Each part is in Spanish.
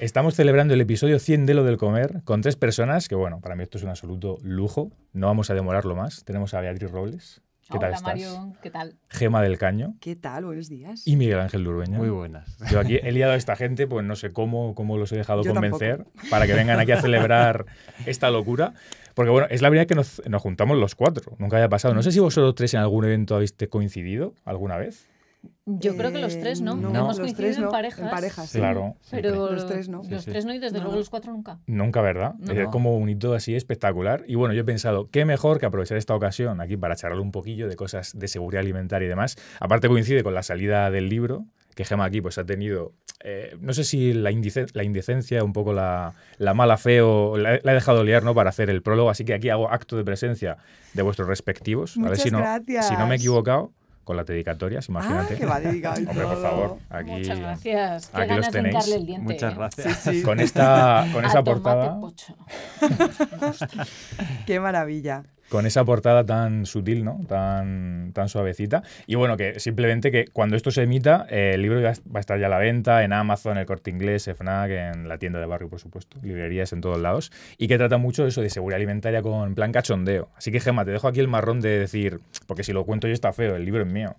Estamos celebrando el episodio 100 de Lo del Comer con tres personas, que bueno, para mí esto es un absoluto lujo. No vamos a demorarlo más. Tenemos a Beatriz Robles. ¿Qué tal estás? Mario, ¿qué tal? Gema del Caño. ¿Qué tal? Buenos días. Y Miguel Ángel Durbeña. Muy buenas. Yo aquí he liado a esta gente, pues no sé cómo, cómo los he dejado convencer para que vengan aquí a celebrar esta locura. Porque bueno, es la verdad que nos, nos, juntamos los cuatro. Nunca había pasado. No sé si vosotros tres en algún evento habéis coincidido alguna vez. Yo creo que los tres no. Eh, no Hemos los tres en parejas. Claro. Pero los tres no. los tres no y desde luego los cuatro nunca. Nunca, ¿verdad? Es como un hito así espectacular. Y bueno, yo he pensado, qué mejor que aprovechar esta ocasión aquí para charlar un poquillo de cosas de seguridad alimentaria y demás. Aparte coincide con la salida del libro, que Gema aquí pues ha tenido, eh, no sé si la, la, indecencia, un poco la, la mala fe o la, he dejado liar ¿no? para hacer el prólogo, así que aquí hago acto de presencia de vuestros respectivos. Muchas a ver si si no me he equivocado con la dedicatoria, imagínate. Ah, que va dedicado Hombre, por favor, aquí, Muchas gracias. Aquí los tenéis. El diente, Muchas ¿eh? gracias. Con esta, con esa portada. Qué maravilla con esa portada tan sutil, ¿no? Tan, tan suavecita. Y bueno, que simplemente que cuando esto se emita, eh, el libro va a estar ya a la venta en Amazon, el Corte Inglés, FNAC, en la tienda de barrio, por supuesto, librerías en todos lados, y que trata mucho eso de seguridad alimentaria con plan cachondeo. Así que, Gemma, te dejo aquí el marrón de decir, porque si lo cuento yo está feo, el libro es mío.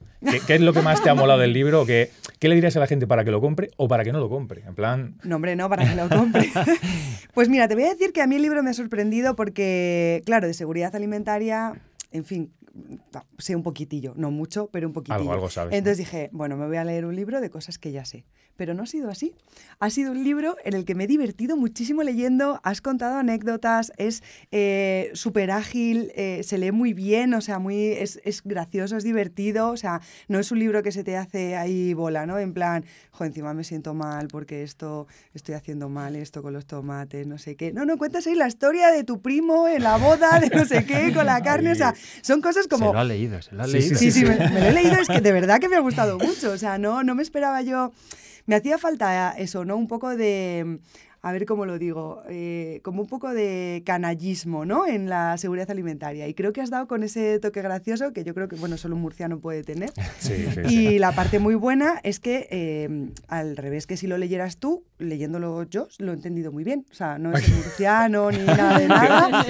¿Qué, es lo que más te ha molado del libro? ¿Qué, ¿Qué le dirías a la gente para que lo compre o para que no lo compre? En plan... No, hombre, no, para que lo compre. pues mira, te voy a decir que a mí el libro me ha sorprendido porque, claro, de seguridad alimentaria alimentaria, en fin, sé un poquitillo, no mucho, pero un poquitillo. Algo, algo sabes. Entonces dije, bueno, me voy a leer un libro de cosas que ya sé. Pero no ha sido así. Ha sido un libro en el que me he divertido muchísimo leyendo, has contado anécdotas, es eh, súper ágil, eh, se lee muy bien, o sea, muy, es, gracioso, es divertido, o sea, no es un libro que se te hace ahí bola, ¿no? En plan, jo, encima me siento mal porque esto estoy haciendo mal, esto con los tomates, no sé qué. No, no, cuentas ahí la historia de tu primo en la boda, de no sé qué, con la carne, o sea, son cosas como lo ha leído, se lo ha leído. Sí, sí, me, lo he leído, es que de verdad que me ha gustado mucho. O sea, no, no me esperaba yo. Me hacía falta eso, ¿no? Un poco de a ver cómo lo digo, eh, como un poco de canallismo, ¿no? En la seguridad alimentaria. Y creo que has dado con ese toque gracioso que yo creo que, bueno, solo un murciano puede tener. Sí, y la parte muy buena es que, em, al revés que si lo leyeras tú, leyéndolo yo, lo he entendido muy bien. O sea, no es murciano ni nada de nada.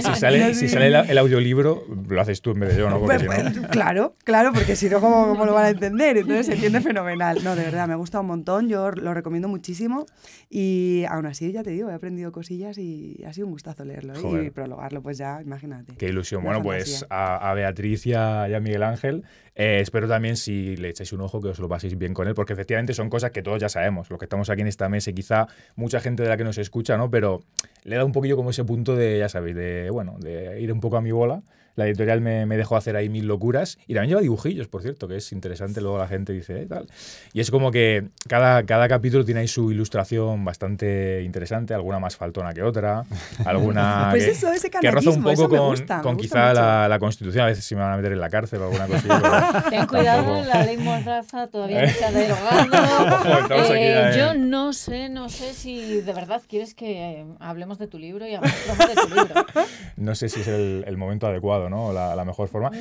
Si sale, el, audiolibro, lo haces tú en vez de yo, ¿no? Pues, pues, claro, claro, porque si no, ¿cómo, lo van a entender? Entonces se entiende fenomenal. No, de verdad, me ha gustado un montón, yo lo recomiendo muchísimo y aún así ya te digo, he aprendido cosillas y ha sido un gustazo leerlo ¿eh? y prologarlo, pues ya, imagínate. Qué ilusión. bueno, pues a, Beatriz y a, Miguel Ángel, eh, espero también si le echáis un ojo que os lo paséis bien con él, porque efectivamente son cosas que todos ya sabemos, lo que estamos aquí en esta mesa y quizá mucha gente de la que nos escucha, ¿no? Pero le da un poquillo como ese punto de, ya sabéis, de, bueno, de ir un poco a mi bola la editorial me, dejó hacer ahí mil locuras. Y también lleva dibujillos, por cierto, que es interesante. Luego la gente dice, eh, tal. Y es como que cada, cada capítulo tiene ahí su ilustración bastante interesante, alguna más faltona que otra, alguna pues que, roza un poco con, quizá la, Constitución. A veces si me van a meter en la cárcel o alguna cosa Ten cuidado, la ley todavía no se eh, eh. yo no sé, no sé si de verdad quieres que hablemos de tu libro y hablemos de tu libro. no sé si es el momento adecuado la mejor forma.